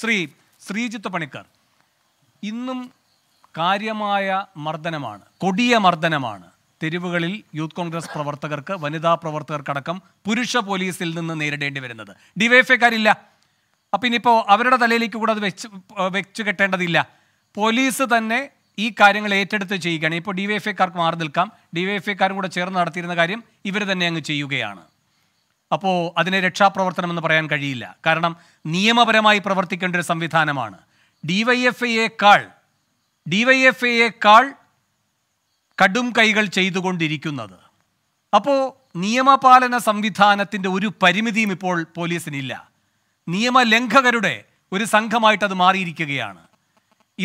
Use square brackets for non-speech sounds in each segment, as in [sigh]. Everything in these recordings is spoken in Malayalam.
ശ്രീ ശ്രീജിത്ത് പണിക്കർ ഇന്നും കാര്യമായ മർദ്ദനമാണ് കൊടിയ മർദ്ദനമാണ് തെരുവുകളിൽ യൂത്ത് കോൺഗ്രസ് പ്രവർത്തകർക്ക് വനിതാ പ്രവർത്തകർക്കടക്കം പുരുഷ പോലീസിൽ നിന്ന് നേരിടേണ്ടി വരുന്നത് ഡിവൈഎഫ്ഐക്കാരില്ല അപ്പം ഇനിയിപ്പോൾ അവരുടെ തലയിലേക്ക് കൂടെ അത് വെച്ച് വെച്ച് കെട്ടേണ്ടതില്ല പോലീസ് തന്നെ ഈ കാര്യങ്ങൾ ഏറ്റെടുത്ത് ചെയ്യുകയാണ് ഇപ്പോൾ ഡിവൈഎഫ്ഐക്കാർക്ക് മാറി നിൽക്കാം ഡിവൈഎഫ്ഐക്കാരും കൂടെ ചേർന്ന് നടത്തിയിരുന്ന കാര്യം ഇവർ തന്നെ അങ്ങ് ചെയ്യുകയാണ് അപ്പോൾ അതിനെ രക്ഷാപ്രവർത്തനം എന്ന് പറയാൻ കഴിയില്ല കാരണം നിയമപരമായി പ്രവർത്തിക്കേണ്ട ഒരു സംവിധാനമാണ് ഡിവൈഎഫ്ഐയേക്കാൾ ഡിവൈഎഫ്ഐയേക്കാൾ കടും കൈകൾ ചെയ്തുകൊണ്ടിരിക്കുന്നത് അപ്പോൾ നിയമപാലന സംവിധാനത്തിൻ്റെ ഒരു പരിമിതിയും ഇപ്പോൾ പോലീസിനില്ല നിയമലംഘകരുടെ ഒരു സംഘമായിട്ട് അത് മാറിയിരിക്കുകയാണ്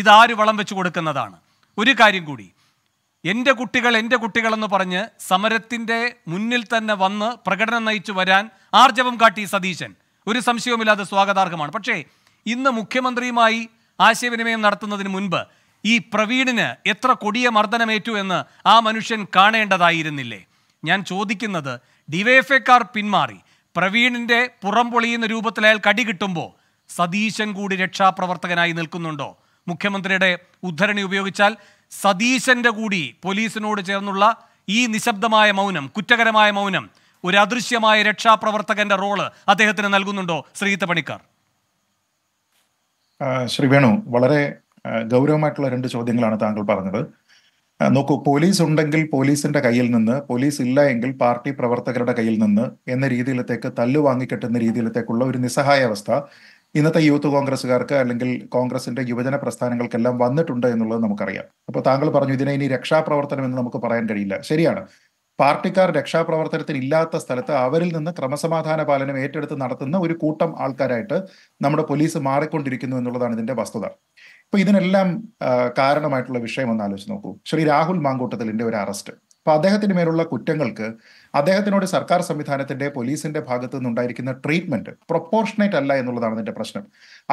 ഇതാര് വളം വെച്ച് കൊടുക്കുന്നതാണ് ഒരു കാര്യം കൂടി എൻ്റെ കുട്ടികൾ എൻ്റെ കുട്ടികളെന്ന് പറഞ്ഞ് സമരത്തിൻ്റെ മുന്നിൽ തന്നെ വന്ന് പ്രകടനം നയിച്ചു വരാൻ ആർജവം കാട്ടി സതീശൻ ഒരു സംശയവുമില്ലാതെ സ്വാഗതാർഹമാണ് പക്ഷേ ഇന്ന് മുഖ്യമന്ത്രിയുമായി ആശയവിനിമയം നടത്തുന്നതിന് മുൻപ് ഈ പ്രവീണിന് എത്ര കൊടിയ മർദ്ദനമേറ്റു എന്ന് ആ മനുഷ്യൻ കാണേണ്ടതായിരുന്നില്ലേ ഞാൻ ചോദിക്കുന്നത് ഡിവൈഎഫ്ഐക്കാർ പിന്മാറി പ്രവീണിൻ്റെ പൊളിയുന്ന രൂപത്തിൽ അയാൾ കടി കിട്ടുമ്പോൾ സതീശൻ കൂടി രക്ഷാപ്രവർത്തകനായി നിൽക്കുന്നുണ്ടോ മുഖ്യമന്ത്രിയുടെ ഉദ്ധരണി ഉപയോഗിച്ചാൽ സതീശൻ്റെ കൂടി പോലീസിനോട് ചേർന്നുള്ള ഈ നിശബ്ദമായ മൗനം കുറ്റകരമായ മൗനം ഒരു അദൃശ്യമായ രക്ഷാപ്രവർത്തകന്റെ റോള് അദ്ദേഹത്തിന് നൽകുന്നുണ്ടോ ശ്രീത്ത പണിക്കർ ശ്രീ വേണു വളരെ ഗൗരവമായിട്ടുള്ള രണ്ട് ചോദ്യങ്ങളാണ് താങ്കൾ പറഞ്ഞത് നോക്കൂ പോലീസ് ഉണ്ടെങ്കിൽ പോലീസിന്റെ കയ്യിൽ നിന്ന് പോലീസ് ഇല്ല എങ്കിൽ പാർട്ടി പ്രവർത്തകരുടെ കയ്യിൽ നിന്ന് എന്ന രീതിയിലത്തേക്ക് വാങ്ങിക്കെട്ടുന്ന രീതിയിലത്തേക്കുള്ള ഒരു നിസ്സഹായ അവസ്ഥ ഇന്നത്തെ യൂത്ത് കോൺഗ്രസ്സുകാർക്ക് അല്ലെങ്കിൽ കോൺഗ്രസിന്റെ യുവജന പ്രസ്ഥാനങ്ങൾക്കെല്ലാം വന്നിട്ടുണ്ട് എന്നുള്ളത് നമുക്കറിയാം അപ്പോൾ താങ്കൾ പറഞ്ഞു ഇതിനെ ഇനി രക്ഷാപ്രവർത്തനം എന്ന് നമുക്ക് പറയാൻ കഴിയില്ല ശരിയാണ് പാർട്ടിക്കാർ രക്ഷാപ്രവർത്തനത്തിന് ഇല്ലാത്ത സ്ഥലത്ത് അവരിൽ നിന്ന് ക്രമസമാധാന പാലനം ഏറ്റെടുത്ത് നടത്തുന്ന ഒരു കൂട്ടം ആൾക്കാരായിട്ട് നമ്മുടെ പോലീസ് മാറിക്കൊണ്ടിരിക്കുന്നു എന്നുള്ളതാണ് ഇതിന്റെ വസ്തുത ഇപ്പൊ ഇതിനെല്ലാം കാരണമായിട്ടുള്ള വിഷയം ഒന്ന് ആലോചിച്ച് നോക്കൂ ശ്രീ രാഹുൽ മാങ്കൂട്ടത്തിലിന്റെ ഒരു അറസ്റ്റ് അപ്പോൾ അദ്ദേഹത്തിന് മേലുള്ള കുറ്റങ്ങൾക്ക് അദ്ദേഹത്തിനോട് സർക്കാർ സംവിധാനത്തിന്റെ പോലീസിന്റെ ഭാഗത്തു നിന്നുണ്ടായിരിക്കുന്ന ട്രീറ്റ്മെന്റ് പ്രൊപ്പോർഷണേറ്റ് അല്ല എന്നുള്ളതാണ് അതിന്റെ പ്രശ്നം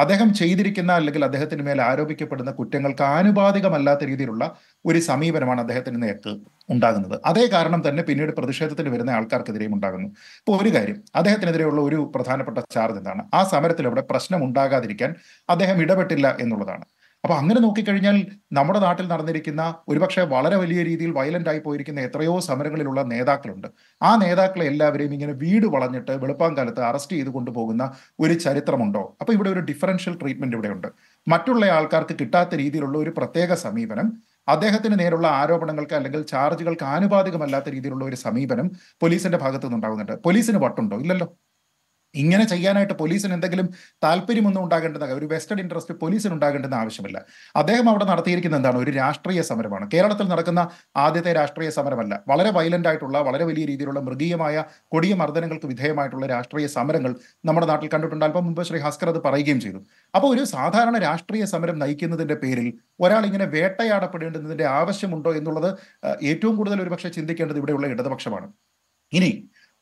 അദ്ദേഹം ചെയ്തിരിക്കുന്ന അല്ലെങ്കിൽ അദ്ദേഹത്തിന് മേൽ ആരോപിക്കപ്പെടുന്ന കുറ്റങ്ങൾക്ക് ആനുപാതികമല്ലാത്ത രീതിയിലുള്ള ഒരു സമീപനമാണ് അദ്ദേഹത്തിന് നേരത്ത് ഉണ്ടാകുന്നത് അതേ കാരണം തന്നെ പിന്നീട് പ്രതിഷേധത്തിന് വരുന്ന ആൾക്കാർക്കെതിരെയും ഉണ്ടാകുന്നു ഇപ്പോൾ ഒരു കാര്യം അദ്ദേഹത്തിനെതിരെയുള്ള ഒരു പ്രധാനപ്പെട്ട ചാർജ് എന്താണ് ആ സമരത്തിൽ അവിടെ പ്രശ്നം ഉണ്ടാകാതിരിക്കാൻ അദ്ദേഹം ഇടപെട്ടില്ല എന്നുള്ളതാണ് അപ്പോൾ അങ്ങനെ നോക്കിക്കഴിഞ്ഞാൽ നമ്മുടെ നാട്ടിൽ നടന്നിരിക്കുന്ന ഒരുപക്ഷെ വളരെ വലിയ രീതിയിൽ വയലന്റ് ആയി പോയിരിക്കുന്ന എത്രയോ സമരങ്ങളിലുള്ള നേതാക്കളുണ്ട് ആ നേതാക്കളെ എല്ലാവരെയും ഇങ്ങനെ വീട് വളഞ്ഞിട്ട് വെളുപ്പാങ്കാലത്ത് അറസ്റ്റ് ചെയ്ത് കൊണ്ടുപോകുന്ന ഒരു ചരിത്രമുണ്ടോ അപ്പോൾ ഇവിടെ ഒരു ഡിഫറൻഷ്യൽ ട്രീറ്റ്മെന്റ് ഇവിടെയുണ്ട് മറ്റുള്ള ആൾക്കാർക്ക് കിട്ടാത്ത രീതിയിലുള്ള ഒരു പ്രത്യേക സമീപനം അദ്ദേഹത്തിന് നേരുള്ള ആരോപണങ്ങൾക്ക് അല്ലെങ്കിൽ ചാർജുകൾക്ക് ആനുപാതികമല്ലാത്ത രീതിയിലുള്ള ഒരു സമീപനം പോലീസിന്റെ ഭാഗത്തു നിന്നുണ്ടാകുന്നുണ്ട് പോലീസിന് വട്ടുണ്ടോ ഇല്ലല്ലോ ഇങ്ങനെ ചെയ്യാനായിട്ട് പോലീസിന് എന്തെങ്കിലും താല്പര്യമൊന്നും ഉണ്ടാകേണ്ടത് ഒരു വെസ്റ്റഡ് ഇൻട്രസ്റ്റ് പോലീസിന് ഉണ്ടാകേണ്ടെന്ന് ആവശ്യമില്ല അദ്ദേഹം അവിടെ നടത്തിയിരിക്കുന്ന എന്താണ് ഒരു രാഷ്ട്രീയ സമരമാണ് കേരളത്തിൽ നടക്കുന്ന ആദ്യത്തെ രാഷ്ട്രീയ സമരമല്ല വളരെ വയലന്റ് ആയിട്ടുള്ള വളരെ വലിയ രീതിയിലുള്ള മൃഗീയമായ കൊടിയ മർദ്ദനങ്ങൾക്ക് വിധേയമായിട്ടുള്ള രാഷ്ട്രീയ സമരങ്ങൾ നമ്മുടെ നാട്ടിൽ കണ്ടിട്ടുണ്ട് അല്പം മുമ്പ് ശ്രീ ഹസ്കർ അത് പറയുകയും ചെയ്തു അപ്പോൾ ഒരു സാധാരണ രാഷ്ട്രീയ സമരം നയിക്കുന്നതിന്റെ പേരിൽ ഒരാൾ ഇങ്ങനെ വേട്ടയാടപ്പെടേണ്ടതിന്റെ ആവശ്യമുണ്ടോ എന്നുള്ളത് ഏറ്റവും കൂടുതൽ ഒരുപക്ഷെ ചിന്തിക്കേണ്ടത് ഇവിടെയുള്ള ഇടതുപക്ഷമാണ് ഇനി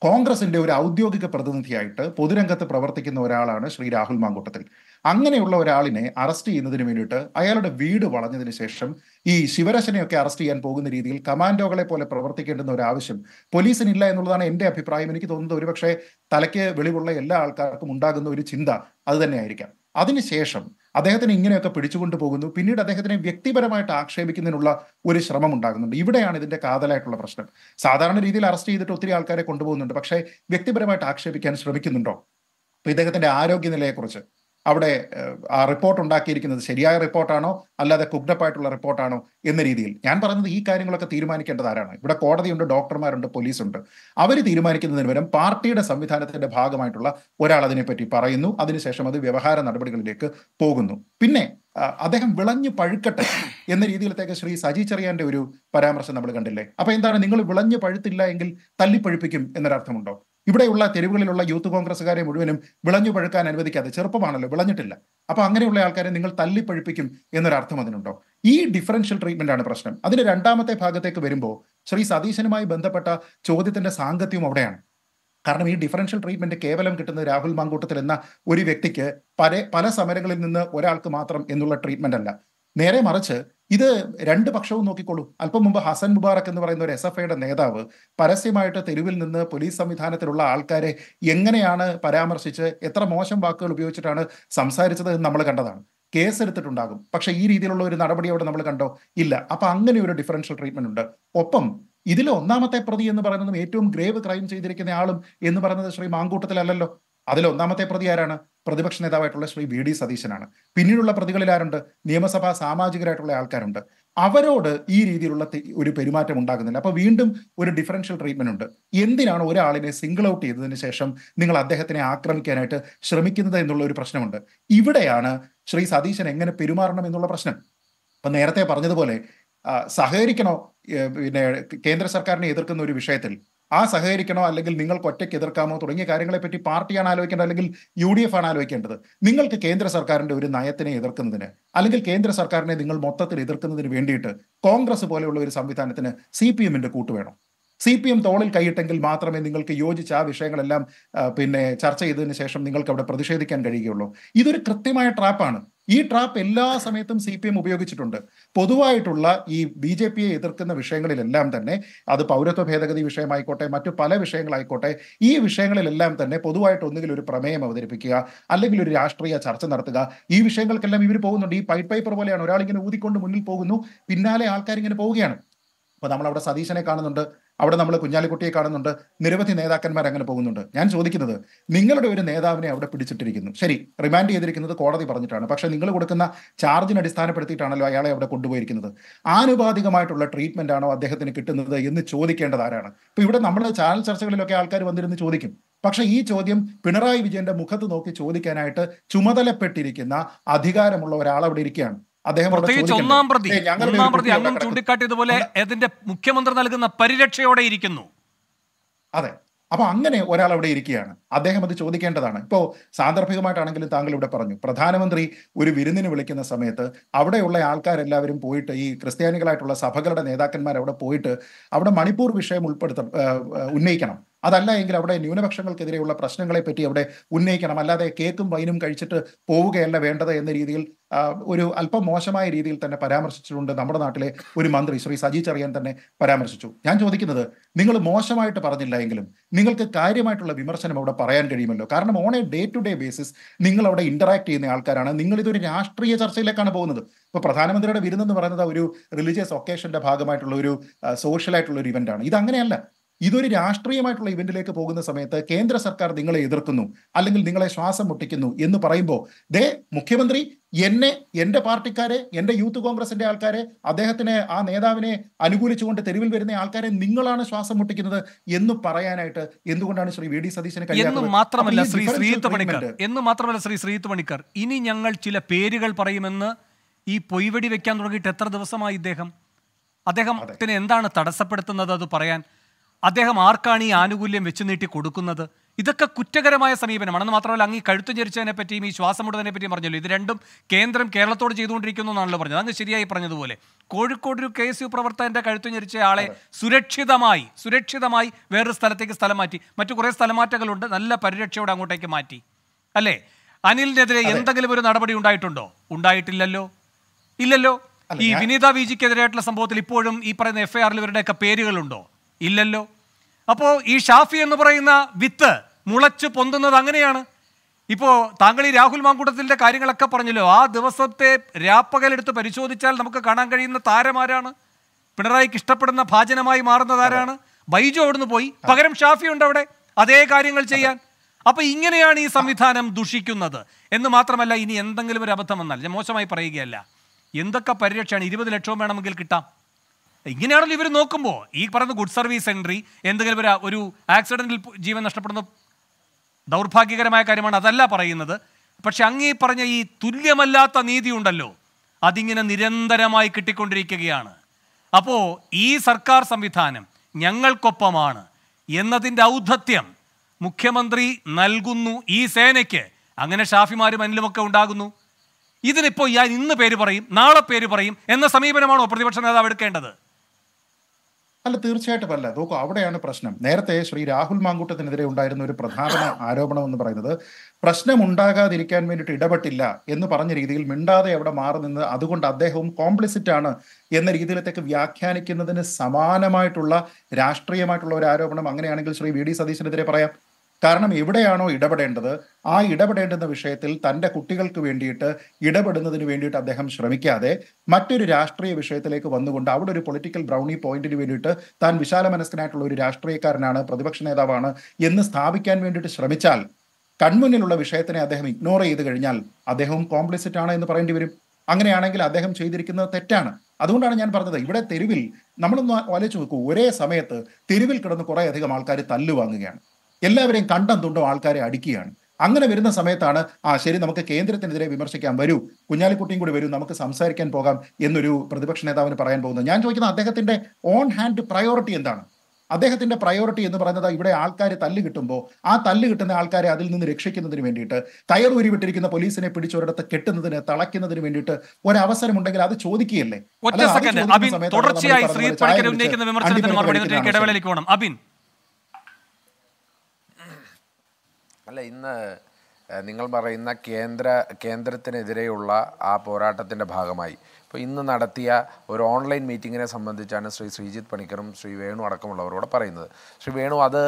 കോൺഗ്രസിന്റെ ഒരു ഔദ്യോഗിക പ്രതിനിധിയായിട്ട് പൊതുരംഗത്ത് പ്രവർത്തിക്കുന്ന ഒരാളാണ് ശ്രീ രാഹുൽ മാങ്കൂട്ടത്തിൽ അങ്ങനെയുള്ള ഒരാളിനെ അറസ്റ്റ് ചെയ്യുന്നതിന് വേണ്ടിയിട്ട് അയാളുടെ വീട് വളഞ്ഞതിന് ശേഷം ഈ ശിവരശനെയൊക്കെ അറസ്റ്റ് ചെയ്യാൻ പോകുന്ന രീതിയിൽ കമാൻഡോകളെ പോലെ പ്രവർത്തിക്കേണ്ടുന്ന ഒരു ആവശ്യം പോലീസിനില്ല എന്നുള്ളതാണ് എൻ്റെ അഭിപ്രായം എനിക്ക് തോന്നുന്നത് ഒരുപക്ഷെ തലയ്ക്ക് വെളിവുള്ള എല്ലാ ആൾക്കാർക്കും ഉണ്ടാകുന്ന ഒരു ചിന്ത അത് തന്നെയായിരിക്കാം അതിനുശേഷം അദ്ദേഹത്തിന് ഇങ്ങനെയൊക്കെ പിടിച്ചുകൊണ്ട് പോകുന്നു പിന്നീട് അദ്ദേഹത്തിനെ വ്യക്തിപരമായിട്ട് ആക്ഷേപിക്കുന്നതിനുള്ള ഒരു ശ്രമം ഉണ്ടാകുന്നുണ്ട് ഇവിടെയാണ് ഇതിന്റെ കാതലായിട്ടുള്ള പ്രശ്നം സാധാരണ രീതിയിൽ അറസ്റ്റ് ചെയ്തിട്ട് ഒത്തിരി ആൾക്കാരെ കൊണ്ടുപോകുന്നുണ്ട് പക്ഷേ വ്യക്തിപരമായിട്ട് ആക്ഷേപിക്കാൻ ശ്രമിക്കുന്നുണ്ടോ ഇദ്ദേഹത്തിന്റെ ആരോഗ്യനിലയെക്കുറിച്ച് അവിടെ ആ റിപ്പോർട്ട് ഉണ്ടാക്കിയിരിക്കുന്നത് ശരിയായ റിപ്പോർട്ടാണോ അല്ലാതെ കുഗ്ഡപ്പായിട്ടുള്ള റിപ്പോർട്ടാണോ എന്ന രീതിയിൽ ഞാൻ പറയുന്നത് ഈ കാര്യങ്ങളൊക്കെ തീരുമാനിക്കേണ്ടത് ആരാണ് ഇവിടെ കോടതിയുണ്ട് ഡോക്ടർമാരുണ്ട് പോലീസുണ്ട് അവർ തീരുമാനിക്കുന്നതിന് പകരം പാർട്ടിയുടെ സംവിധാനത്തിന്റെ ഭാഗമായിട്ടുള്ള ഒരാൾ അതിനെപ്പറ്റി പറയുന്നു അതിനുശേഷം അത് വ്യവഹാര നടപടികളിലേക്ക് പോകുന്നു പിന്നെ അദ്ദേഹം വിളഞ്ഞു പഴുക്കട്ടെ എന്ന രീതിയിലത്തേക്ക് ശ്രീ സജി ചെറിയാന്റെ ഒരു പരാമർശം നമ്മൾ കണ്ടില്ലേ അപ്പൊ എന്താണ് നിങ്ങൾ വിളഞ്ഞു പഴുത്തില്ല എങ്കിൽ തല്ലിപ്പഴുപ്പിക്കും എന്നൊരർത്ഥമുണ്ടോ ഇവിടെയുള്ള തെരുവുകളിലുള്ള യൂത്ത് കോൺഗ്രസ്സുകാരെ മുഴുവനും വിളഞ്ഞു പഴുക്കാൻ അനുവദിക്കാതെ ചെറുപ്പമാണല്ലോ വിളഞ്ഞിട്ടില്ല അപ്പോൾ അങ്ങനെയുള്ള ആൾക്കാരെ നിങ്ങൾ തല്ലിപ്പഴിപ്പിക്കും എന്നൊരർത്ഥം അതിനുണ്ടോ ഈ ഡിഫറൻഷ്യൽ ട്രീറ്റ്മെന്റ് ആണ് പ്രശ്നം അതിന്റെ രണ്ടാമത്തെ ഭാഗത്തേക്ക് വരുമ്പോൾ ശ്രീ സതീശനുമായി ബന്ധപ്പെട്ട ചോദ്യത്തിന്റെ സാങ്കത്യവും അവിടെയാണ് കാരണം ഈ ഡിഫറൻഷ്യൽ ട്രീറ്റ്മെന്റ് കേവലം കിട്ടുന്നത് രാഹുൽ മാങ്കൂട്ടത്തിൽ എന്ന ഒരു വ്യക്തിക്ക് പല പല സമരങ്ങളിൽ നിന്ന് ഒരാൾക്ക് മാത്രം എന്നുള്ള ട്രീറ്റ്മെന്റ് അല്ല നേരെ മറിച്ച് ഇത് രണ്ട് പക്ഷവും നോക്കിക്കോളൂ അല്പം മുമ്പ് ഹസൻ മുബാറക് എന്ന് പറയുന്ന ഒരു എസ് എഫ് ഐയുടെ നേതാവ് പരസ്യമായിട്ട് തെരുവിൽ നിന്ന് പോലീസ് സംവിധാനത്തിലുള്ള ആൾക്കാരെ എങ്ങനെയാണ് പരാമർശിച്ച് എത്ര മോശം വാക്കുകൾ ഉപയോഗിച്ചിട്ടാണ് സംസാരിച്ചത് എന്ന് നമ്മൾ കണ്ടതാണ് കേസ് എടുത്തിട്ടുണ്ടാകും പക്ഷെ ഈ രീതിയിലുള്ള ഒരു നടപടി അവിടെ നമ്മൾ കണ്ടോ ഇല്ല അപ്പൊ അങ്ങനെ ഒരു ഡിഫറൻഷ്യൽ ട്രീറ്റ്മെന്റ് ഉണ്ട് ഒപ്പം ഇതിൽ ഒന്നാമത്തെ പ്രതി എന്ന് പറയുന്നതും ഏറ്റവും ഗ്രേവ് ക്രൈം ചെയ്തിരിക്കുന്ന ആളും എന്ന് പറയുന്നത് ശ്രീ മാങ്കൂട്ടത്തിലല്ലോ അതിൽ ഒന്നാമത്തെ പ്രതി ആരാണ് പ്രതിപക്ഷ നേതാവായിട്ടുള്ള ശ്രീ വി ഡി സതീശനാണ് പിന്നീടുള്ള പ്രതികളിൽ ആരുണ്ട് നിയമസഭാ സാമാജികരായിട്ടുള്ള ആൾക്കാരുണ്ട് അവരോട് ഈ രീതിയിലുള്ള ഒരു പെരുമാറ്റം ഉണ്ടാകുന്നില്ല അപ്പോൾ വീണ്ടും ഒരു ഡിഫറൻഷ്യൽ ട്രീറ്റ്മെന്റ് ഉണ്ട് എന്തിനാണ് ഒരാളിനെ സിംഗിൾ ഔട്ട് ചെയ്തതിന് ശേഷം നിങ്ങൾ അദ്ദേഹത്തിനെ ആക്രമിക്കാനായിട്ട് ശ്രമിക്കുന്നത് എന്നുള്ള ഒരു പ്രശ്നമുണ്ട് ഇവിടെയാണ് ശ്രീ സതീശൻ എങ്ങനെ പെരുമാറണം എന്നുള്ള പ്രശ്നം അപ്പൊ നേരത്തെ പറഞ്ഞതുപോലെ സഹകരിക്കണോ പിന്നെ കേന്ദ്ര സർക്കാരിനെ എതിർക്കുന്ന ഒരു വിഷയത്തിൽ ആ സഹകരിക്കണോ അല്ലെങ്കിൽ നിങ്ങൾക്ക് ഒറ്റയ്ക്ക് എതിർക്കാമോ തുടങ്ങിയ കാര്യങ്ങളെപ്പറ്റി പാർട്ടിയാണ് ആലോചിക്കേണ്ടത് അല്ലെങ്കിൽ യു ഡി എഫ് ആണ് ആലോചിക്കേണ്ടത് നിങ്ങൾക്ക് കേന്ദ്ര സർക്കാരിന്റെ ഒരു നയത്തിനെ എതിർക്കുന്നതിന് അല്ലെങ്കിൽ കേന്ദ്ര സർക്കാരിനെ നിങ്ങൾ മൊത്തത്തിൽ എതിർക്കുന്നതിന് വേണ്ടിയിട്ട് കോൺഗ്രസ് പോലെയുള്ള ഒരു സംവിധാനത്തിന് സി പി എമ്മിന്റെ കൂട്ട് വേണം സി പി എം തോളിൽ കൈയിട്ടെങ്കിൽ മാത്രമേ നിങ്ങൾക്ക് യോജിച്ച ആ വിഷയങ്ങളെല്ലാം പിന്നെ ചർച്ച ചെയ്തതിന് ശേഷം നിങ്ങൾക്ക് അവിടെ പ്രതിഷേധിക്കാൻ കഴിയുകയുള്ളൂ ഇതൊരു കൃത്യമായ ട്രാപ്പാണ് ഈ ട്രാപ്പ് എല്ലാ സമയത്തും സി പി എം ഉപയോഗിച്ചിട്ടുണ്ട് പൊതുവായിട്ടുള്ള ഈ ബി ജെ പിയെ എതിർക്കുന്ന വിഷയങ്ങളിലെല്ലാം തന്നെ അത് പൗരത്വ ഭേദഗതി വിഷയമായിക്കോട്ടെ മറ്റു പല വിഷയങ്ങളായിക്കോട്ടെ ഈ വിഷയങ്ങളിലെല്ലാം തന്നെ പൊതുവായിട്ട് ഒന്നുകിൽ ഒരു പ്രമേയം അവതരിപ്പിക്കുക അല്ലെങ്കിൽ ഒരു രാഷ്ട്രീയ ചർച്ച നടത്തുക ഈ വിഷയങ്ങൾക്കെല്ലാം ഇവർ പോകുന്നുണ്ട് ഈ പൈപ്പ് പേപ്പർ പോലെയാണ് ഒരാളിങ്ങനെ ഊതിക്കൊണ്ട് മുന്നിൽ പോകുന്നു പിന്നാലെ ആൾക്കാരിങ്ങനെ പോവുകയാണ് അപ്പോൾ നമ്മൾ അവിടെ സതീശനെ കാണുന്നുണ്ട് അവിടെ നമ്മൾ കുഞ്ഞാലിക്കുട്ടിയെ കാണുന്നുണ്ട് നിരവധി നേതാക്കന്മാർ അങ്ങനെ പോകുന്നുണ്ട് ഞാൻ ചോദിക്കുന്നത് നിങ്ങളുടെ ഒരു നേതാവിനെ അവിടെ പിടിച്ചിട്ടിരിക്കുന്നു ശരി റിമാൻഡ് ചെയ്തിരിക്കുന്നത് കോടതി പറഞ്ഞിട്ടാണ് പക്ഷേ നിങ്ങൾ കൊടുക്കുന്ന ചാർജിന് അടിസ്ഥാനപ്പെടുത്തിയിട്ടാണല്ലോ അയാളെ അവിടെ കൊണ്ടുപോയിരിക്കുന്നത് ആനുപാതികമായിട്ടുള്ള ട്രീറ്റ്മെന്റ് ആണോ അദ്ദേഹത്തിന് കിട്ടുന്നത് എന്ന് ചോദിക്കേണ്ടത് ആരാണ് ഇപ്പൊ ഇവിടെ നമ്മുടെ ചാനൽ ചർച്ചകളിലൊക്കെ ആൾക്കാർ വന്നിരുന്ന് ചോദിക്കും പക്ഷെ ഈ ചോദ്യം പിണറായി വിജയന്റെ മുഖത്ത് നോക്കി ചോദിക്കാനായിട്ട് ചുമതലപ്പെട്ടിരിക്കുന്ന അധികാരമുള്ള ഒരാൾ അവിടെ ഇരിക്കുകയാണ് അദ്ദേഹം പ്രത്യേകിച്ച് ഒന്നാം പ്രതി ഒന്നാം പ്രതി അങ്ങും ചൂണ്ടിക്കാട്ടിയതുപോലെ അതിന്റെ മുഖ്യമന്ത്രി നൽകുന്ന പരിരക്ഷയോടെ ഇരിക്കുന്നു അതെ അപ്പൊ അങ്ങനെ ഒരാൾ അവിടെ ഇരിക്കുകയാണ് അദ്ദേഹം അത് ചോദിക്കേണ്ടതാണ് ഇപ്പോൾ സാന്ദർഭികമായിട്ടാണെങ്കിലും താങ്കൾ ഇവിടെ പറഞ്ഞു പ്രധാനമന്ത്രി ഒരു വിരുന്നിന് വിളിക്കുന്ന സമയത്ത് അവിടെയുള്ള ആൾക്കാരെല്ലാവരും പോയിട്ട് ഈ ക്രിസ്ത്യാനികളായിട്ടുള്ള സഭകളുടെ നേതാക്കന്മാർ അവിടെ പോയിട്ട് അവിടെ മണിപ്പൂർ വിഷയം ഉൾപ്പെടുത്ത ഉന്നയിക്കണം അതല്ല എങ്കിൽ അവിടെ ന്യൂനപക്ഷങ്ങൾക്കെതിരെയുള്ള പ്രശ്നങ്ങളെപ്പറ്റി അവിടെ ഉന്നയിക്കണം അല്ലാതെ കേക്കും വൈനും കഴിച്ചിട്ട് പോവുകയല്ല വേണ്ടത് എന്ന രീതിയിൽ ഒരു അല്പം മോശമായ രീതിയിൽ തന്നെ പരാമർശിച്ചിട്ടുണ്ട് നമ്മുടെ നാട്ടിലെ ഒരു മന്ത്രി ശ്രീ സജി ചെറിയാൻ തന്നെ പരാമർശിച്ചു ഞാൻ ചോദിക്കുന്നത് നിങ്ങൾ മോശമായിട്ട് പറഞ്ഞില്ല എങ്കിലും നിങ്ങൾക്ക് കാര്യമായിട്ടുള്ള വിമർശനം അവിടെ പറയാൻ കഴിയുമല്ലോ കാരണം on a day to day basis നിങ്ങൾ അവിടെ ഇന്ററാക്ട് ചെയ്യുന്ന ആൾക്കാരാണ് നിങ്ങൾ ഇതൊരു രാഷ്ട്രീയ ചർച്ചയിലേക്കാണ് പോകുന്നത് ഇപ്പൊ പ്രധാനമന്ത്രിയുടെ വിരുന്നെന്ന് പറയുന്നത് ഒരു റിലീജിയസ് ഒക്കേഷന്റെ ഭാഗമായിട്ടുള്ള ഒരു സോഷ്യലായിട്ടുള്ള ഒരു ഇവന്റ് ആണ് ഇത് അങ്ങനെയല്ല ഇതൊരു രാഷ്ട്രീയമായിട്ടുള്ള ഇവന്റിലേക്ക് പോകുന്ന സമയത്ത് കേന്ദ്ര സർക്കാർ നിങ്ങളെ എതിർക്കുന്നു അല്ലെങ്കിൽ നിങ്ങളെ ശ്വാസം മുട്ടിക്കുന്നു എന്ന് പറയുമ്പോൾ ദേ മുഖ്യമന്ത്രി എന്നെ എൻ്റെ പാർട്ടിക്കാരെ എൻ്റെ യൂത്ത് കോൺഗ്രസിന്റെ ആൾക്കാരെ അദ്ദേഹത്തിനെ ആ നേതാവിനെ അനുകൂലിച്ചുകൊണ്ട് തെരുവിൽ വരുന്ന ആൾക്കാരെ നിങ്ങളാണ് ശ്വാസം മുട്ടിക്കുന്നത് എന്ന് പറയാനായിട്ട് എന്തുകൊണ്ടാണ് ശ്രീ വി ഡി സതീശന് എന്ന് മാത്രമല്ല ശ്രീ ശ്രീത്ത് പണിക്കർ എന്ന് മാത്രമല്ല ശ്രീ ശ്രീത്ത് പണിക്കർ ഇനി ഞങ്ങൾ ചില പേരുകൾ പറയുമെന്ന് ഈ പൊയ്വടി വെക്കാൻ തുടങ്ങിയിട്ട് എത്ര ദിവസമായി ഇദ്ദേഹം അദ്ദേഹത്തിന് എന്താണ് തടസ്സപ്പെടുത്തുന്നത് അത് പറയാൻ അദ്ദേഹം ആർക്കാണ് ഈ ആനുകൂല്യം വെച്ചു നീട്ടി കൊടുക്കുന്നത് ഇതൊക്കെ കുറ്റകരമായ സമീപനമാണെന്ന് മാത്രമല്ല അങ്ങ് ഈ കഴുത്തു ചരിച്ചതിനെ പറ്റിയും ഈ മുടുന്നതിനെ പറ്റിയും പറഞ്ഞല്ലോ ഇത് രണ്ടും കേന്ദ്രം കേരളത്തോട് ചെയ്തുകൊണ്ടിരിക്കുന്നു എന്നാണല്ലോ പറഞ്ഞത് അങ്ങ് ശരിയായി പറഞ്ഞതുപോലെ കോഴിക്കോട് ഒരു കെ എസ് യു പ്രവർത്തകന്റെ കഴുത്തു ഞെരിച്ച ആളെ സുരക്ഷിതമായി സുരക്ഷിതമായി വേറൊരു സ്ഥലത്തേക്ക് സ്ഥലം മാറ്റി മറ്റു കുറേ സ്ഥലമാറ്റങ്ങളുണ്ട് നല്ല പരിരക്ഷയോടെ അങ്ങോട്ടേക്ക് മാറ്റി അല്ലേ അനിലിനെതിരെ എന്തെങ്കിലും ഒരു നടപടി ഉണ്ടായിട്ടുണ്ടോ ഉണ്ടായിട്ടില്ലല്ലോ ഇല്ലല്ലോ ഈ വിനീത വിജിക്കെതിരായിട്ടുള്ള സംഭവത്തിൽ ഇപ്പോഴും ഈ പറയുന്ന എഫ്ഐആറിൽ ഇവരുടെയൊക്കെ പേരുകളുണ്ടോ ഇല്ലല്ലോ അപ്പോൾ ഈ ഷാഫി എന്ന് പറയുന്ന വിത്ത് മുളച്ച് പൊന്തുന്നത് അങ്ങനെയാണ് ഇപ്പോൾ താങ്കൾ ഈ രാഹുൽ മാങ്കൂട്ടത്തിൻ്റെ കാര്യങ്ങളൊക്കെ പറഞ്ഞല്ലോ ആ ദിവസത്തെ രാപ്പകലെടുത്ത് പരിശോധിച്ചാൽ നമുക്ക് കാണാൻ കഴിയുന്ന താരമാരാണ് പിണറായിക്ക് ഇഷ്ടപ്പെടുന്ന ഭാജനമായി മാറുന്നത് ആരാണ് ബൈജു അവിടുന്ന് പോയി പകരം ഷാഫി ഉണ്ട് അവിടെ അതേ കാര്യങ്ങൾ ചെയ്യാൻ അപ്പോൾ ഇങ്ങനെയാണ് ഈ സംവിധാനം ദുഷിക്കുന്നത് എന്ന് മാത്രമല്ല ഇനി എന്തെങ്കിലും ഒരു അബദ്ധം വന്നാൽ മോശമായി പറയുകയല്ല എന്തൊക്കെ പരിരക്ഷയാണ് ഇരുപത് ലക്ഷവും വേണമെങ്കിൽ കിട്ടാം ഇങ്ങനെയാണല്ലോ ഇവർ നോക്കുമ്പോൾ ഈ പറയുന്ന ഗുഡ് സർവീസ് എൻട്രി എന്തെങ്കിലും ഒരു ഒരു ആക്സിഡൻറ്റിൽ ജീവൻ നഷ്ടപ്പെടുന്ന ദൗർഭാഗ്യകരമായ കാര്യമാണ് അതല്ല പറയുന്നത് പക്ഷെ അങ്ങേ പറഞ്ഞ ഈ തുല്യമല്ലാത്ത നീതി ഉണ്ടല്ലോ അതിങ്ങനെ നിരന്തരമായി കിട്ടിക്കൊണ്ടിരിക്കുകയാണ് അപ്പോൾ ഈ സർക്കാർ സംവിധാനം ഞങ്ങൾക്കൊപ്പമാണ് എന്നതിൻ്റെ ഔദ്ധത്യം മുഖ്യമന്ത്രി നൽകുന്നു ഈ സേനയ്ക്ക് അങ്ങനെ ഷാഫിമാരും അനിലുമൊക്കെ ഉണ്ടാകുന്നു ഇതിനിപ്പോൾ ഞാൻ ഇന്ന് പേര് പറയും നാളെ പേര് പറയും എന്ന സമീപനമാണോ പ്രതിപക്ഷ നേതാവ് എടുക്കേണ്ടത് അല്ല തീർച്ചയായിട്ടും അല്ല നോക്കൂ അവിടെയാണ് പ്രശ്നം നേരത്തെ ശ്രീ രാഹുൽ മാങ്കൂട്ടത്തിനെതിരെ ഉണ്ടായിരുന്ന ഒരു പ്രധാന [coughs] ആരോപണം എന്ന് പറയുന്നത് പ്രശ്നം ഉണ്ടാകാതിരിക്കാൻ വേണ്ടിയിട്ട് ഇടപെട്ടില്ല എന്ന് പറഞ്ഞ രീതിയിൽ മിണ്ടാതെ അവിടെ മാറി നിന്ന് അതുകൊണ്ട് അദ്ദേഹവും കോംപ്ലിസിറ്റ് ആണ് എന്ന രീതിയിലത്തേക്ക് വ്യാഖ്യാനിക്കുന്നതിന് സമാനമായിട്ടുള്ള രാഷ്ട്രീയമായിട്ടുള്ള ഒരു ആരോപണം അങ്ങനെയാണെങ്കിൽ ശ്രീ വി ഡി സതീശനെതിരെ പറയാം കാരണം എവിടെയാണോ ഇടപെടേണ്ടത് ആ ഇടപെടേണ്ടുന്ന വിഷയത്തിൽ തൻ്റെ കുട്ടികൾക്ക് വേണ്ടിയിട്ട് ഇടപെടുന്നതിന് വേണ്ടിയിട്ട് അദ്ദേഹം ശ്രമിക്കാതെ മറ്റൊരു രാഷ്ട്രീയ വിഷയത്തിലേക്ക് വന്നുകൊണ്ട് അവിടെ ഒരു പൊളിറ്റിക്കൽ ബ്രൗണി പോയിന്റിന് വേണ്ടിയിട്ട് താൻ വിശാല മനസ്സിനായിട്ടുള്ള ഒരു രാഷ്ട്രീയക്കാരനാണ് പ്രതിപക്ഷ നേതാവാണ് എന്ന് സ്ഥാപിക്കാൻ വേണ്ടിയിട്ട് ശ്രമിച്ചാൽ കൺമുന്നിലുള്ള വിഷയത്തിനെ അദ്ദേഹം ഇഗ്നോർ ചെയ്ത് കഴിഞ്ഞാൽ അദ്ദേഹവും കോംപ്ലിസിറ്റ് ആണ് എന്ന് പറയേണ്ടി വരും അങ്ങനെയാണെങ്കിൽ അദ്ദേഹം ചെയ്തിരിക്കുന്നത് തെറ്റാണ് അതുകൊണ്ടാണ് ഞാൻ പറഞ്ഞത് ഇവിടെ തെരുവിൽ നമ്മളൊന്ന് ആലോചിച്ച് നോക്കൂ ഒരേ സമയത്ത് തെരുവിൽ കിടന്ന് കുറേ അധികം ആൾക്കാർ തല്ലു വാങ്ങുകയാണ് എല്ലാവരെയും കണ്ടം തുണ്ടും ആൾക്കാരെ അടിക്കുകയാണ് അങ്ങനെ വരുന്ന സമയത്താണ് ആ ശരി നമുക്ക് കേന്ദ്രത്തിനെതിരെ വിമർശിക്കാൻ വരൂ കുഞ്ഞാലിക്കുട്ടിയും കൂടി വരൂ നമുക്ക് സംസാരിക്കാൻ പോകാം എന്നൊരു പ്രതിപക്ഷ നേതാവിന് പറയാൻ പോകുന്നത് ഞാൻ ചോദിക്കുന്നത് അദ്ദേഹത്തിന്റെ ഓൺ ഹാൻഡ് പ്രയോറിറ്റി എന്താണ് അദ്ദേഹത്തിന്റെ പ്രയോറിറ്റി എന്ന് പറയുന്നത് ഇവിടെ ആൾക്കാരെ തല്ല് കിട്ടുമ്പോൾ ആ തല്ല് കിട്ടുന്ന ആൾക്കാരെ അതിൽ നിന്ന് രക്ഷിക്കുന്നതിന് വേണ്ടിയിട്ട് കയർ ഉരുവിട്ടിരിക്കുന്ന പോലീസിനെ പിടിച്ചൊരിടത്ത് കെട്ടുന്നതിന് തളയ്ക്കുന്നതിന് വേണ്ടിയിട്ട് ഒരവസരമുണ്ടെങ്കിൽ അത് ചോദിക്കുകയല്ലേ തുടർച്ചയായി ശ്രീ മറുപടി അബിൻ അല്ല ഇന്ന് നിങ്ങൾ പറയുന്ന കേന്ദ്ര കേന്ദ്രത്തിനെതിരെയുള്ള ആ പോരാട്ടത്തിൻ്റെ ഭാഗമായി ഇപ്പോൾ ഇന്ന് നടത്തിയ ഒരു ഓൺലൈൻ മീറ്റിങ്ങിനെ സംബന്ധിച്ചാണ് ശ്രീ ശ്രീജിത്ത് പണിക്കറും ശ്രീ വേണു അടക്കമുള്ളവരോട് പറയുന്നത് ശ്രീ വേണു അത്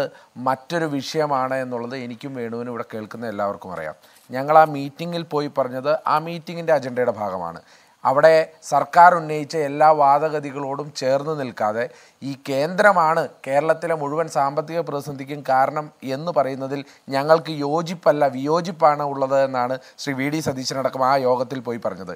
മറ്റൊരു വിഷയമാണ് എന്നുള്ളത് എനിക്കും വേണുവിനും ഇവിടെ കേൾക്കുന്ന എല്ലാവർക്കും അറിയാം ഞങ്ങൾ ആ മീറ്റിങ്ങിൽ പോയി പറഞ്ഞത് ആ മീറ്റിങ്ങിൻ്റെ അജണ്ടയുടെ ഭാഗമാണ് അവിടെ സർക്കാർ ഉന്നയിച്ച എല്ലാ വാദഗതികളോടും ചേർന്ന് നിൽക്കാതെ ഈ കേന്ദ്രമാണ് കേരളത്തിലെ മുഴുവൻ സാമ്പത്തിക പ്രതിസന്ധിക്കും കാരണം എന്ന് പറയുന്നതിൽ ഞങ്ങൾക്ക് യോജിപ്പല്ല വിയോജിപ്പാണ് ഉള്ളത് എന്നാണ് ശ്രീ വി ഡി സതീശനടക്കം ആ യോഗത്തിൽ പോയി പറഞ്ഞത്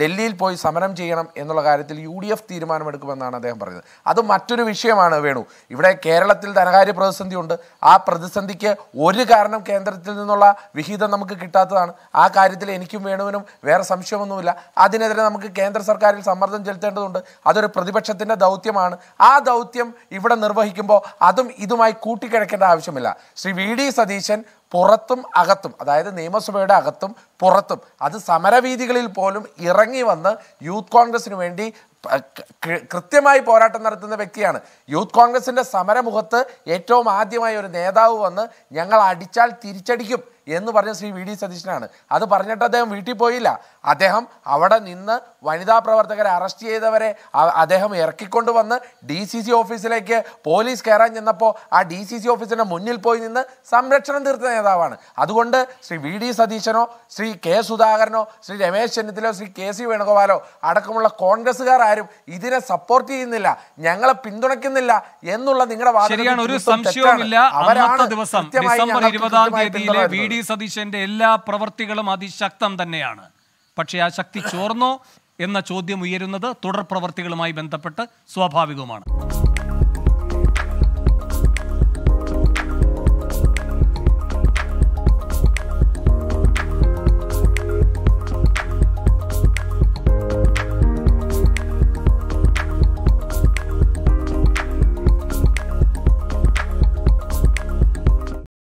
ഡൽഹിയിൽ പോയി സമരം ചെയ്യണം എന്നുള്ള കാര്യത്തിൽ യു ഡി എഫ് തീരുമാനമെടുക്കുമെന്നാണ് അദ്ദേഹം പറഞ്ഞത് അത് മറ്റൊരു വിഷയമാണ് വേണു ഇവിടെ കേരളത്തിൽ ധനകാര്യ ഉണ്ട് ആ പ്രതിസന്ധിക്ക് ഒരു കാരണം കേന്ദ്രത്തിൽ നിന്നുള്ള വിഹിതം നമുക്ക് കിട്ടാത്തതാണ് ആ കാര്യത്തിൽ എനിക്കും വേണുവിനും വേറെ സംശയമൊന്നുമില്ല അതിനെ ഇതിനെതിരെ നമുക്ക് കേന്ദ്ര സർക്കാരിൽ സമ്മർദ്ദം ചെലുത്തേണ്ടതുണ്ട് അതൊരു പ്രതിപക്ഷത്തിൻ്റെ ദൗത്യമാണ് ആ ദൗത്യം ഇവിടെ നിർവഹിക്കുമ്പോൾ അതും ഇതുമായി കൂട്ടിക്കിഴക്കേണ്ട ആവശ്യമില്ല ശ്രീ വി ഡി സതീശൻ പുറത്തും അകത്തും അതായത് നിയമസഭയുടെ അകത്തും പുറത്തും അത് സമരവീതികളിൽ പോലും ഇറങ്ങി വന്ന് യൂത്ത് കോൺഗ്രസിന് വേണ്ടി കൃത്യമായി പോരാട്ടം നടത്തുന്ന വ്യക്തിയാണ് യൂത്ത് കോൺഗ്രസിൻ്റെ സമരമുഖത്ത് ഏറ്റവും ആദ്യമായി ഒരു നേതാവ് വന്ന് ഞങ്ങൾ അടിച്ചാൽ തിരിച്ചടിക്കും എന്ന് പറഞ്ഞ ശ്രീ വി ഡി സതീശനാണ് അത് പറഞ്ഞിട്ട് അദ്ദേഹം വീട്ടിൽ പോയില്ല അദ്ദേഹം അവിടെ നിന്ന് വനിതാ പ്രവർത്തകരെ അറസ്റ്റ് ചെയ്തവരെ അദ്ദേഹം ഇറക്കിക്കൊണ്ട് വന്ന് ഡി സി സി ഓഫീസിലേക്ക് പോലീസ് കയറാൻ ചെന്നപ്പോൾ ആ ഡി സി സി ഓഫീസിൻ്റെ മുന്നിൽ പോയി നിന്ന് സംരക്ഷണം തീർത്ത നേതാവാണ് അതുകൊണ്ട് ശ്രീ വി ഡി സതീശനോ ശ്രീ ശ്രീ കെ സുധാകരനോ ശ്രീ രമേശ് ചെന്നിത്തലോ ശ്രീ കെ സി വേണുഗോപാലോ അടക്കമുള്ള കോൺഗ്രസ്സുകാർ ആരും ഇതിനെ സപ്പോർട്ട് ചെയ്യുന്നില്ല ഞങ്ങളെ പിന്തുണയ്ക്കുന്നില്ല എന്നുള്ള നിങ്ങളുടെ ശരിയാണ് ഒരു സംശയവുമില്ല അന്നത്തെ ദിവസം ഡിസംബർ തീയതിയിലെ വി ഡി സതീശന്റെ എല്ലാ പ്രവൃത്തികളും അതിശക്തം തന്നെയാണ് പക്ഷേ ആ ശക്തി ചോർന്നോ എന്ന ചോദ്യം ഉയരുന്നത് തുടർ പ്രവർത്തികളുമായി ബന്ധപ്പെട്ട് സ്വാഭാവികവുമാണ്